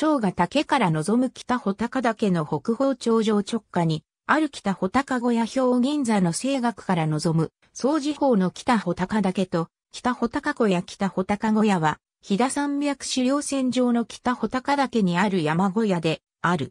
長が竹から望む北穂高岳の北方頂上直下に、ある北穂高小屋表銀座の西岳から望む、総地方の北穂高岳と、北穂高小屋北穂高小屋は、飛騨山脈資料線上の北穂高岳にある山小屋で、ある。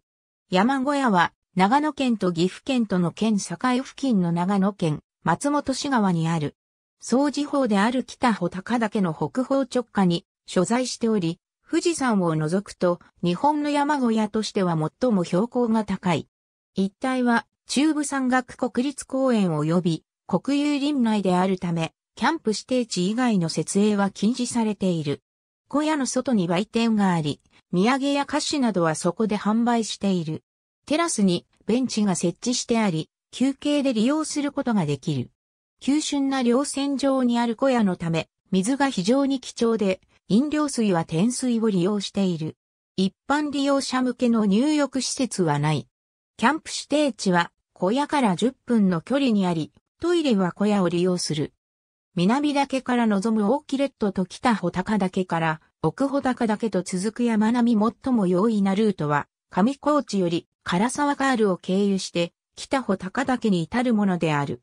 山小屋は、長野県と岐阜県との県境付近の長野県、松本市側にある。総地方である北穂高岳の北方直下に所在しており、富士山を除くと日本の山小屋としては最も標高が高い。一帯は中部山岳国立公園及び国有林内であるため、キャンプ指定地以外の設営は禁止されている。小屋の外に売店があり、土産や菓子などはそこで販売している。テラスにベンチが設置してあり、休憩で利用することができる。急峻な稜線上にある小屋のため、水が非常に貴重で、飲料水は天水を利用している。一般利用者向けの入浴施設はない。キャンプ指定地は小屋から10分の距離にあり、トイレは小屋を利用する。南岳から望む大木ッドと北穂高岳から奥穂高岳と続く山並み最も容易なルートは、上高地より唐沢ガールを経由して北穂高岳に至るものである。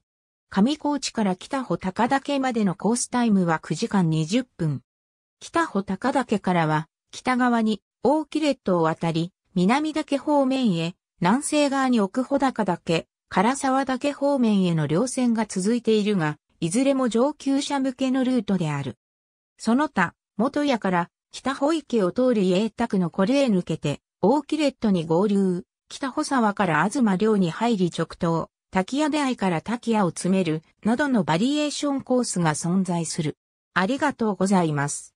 上高地から北穂高岳までのコースタイムは9時間20分。北穂高岳からは、北側に大木ッ島を渡り、南岳方面へ、南西側に奥穂高岳、唐沢岳方面への両線が続いているが、いずれも上級者向けのルートである。その他、元屋から北保池を通る栄宅のこれへ抜けて、大キレットに合流、北穂沢から東寮に入り直東、滝屋出会いから滝屋を詰める、などのバリエーションコースが存在する。ありがとうございます。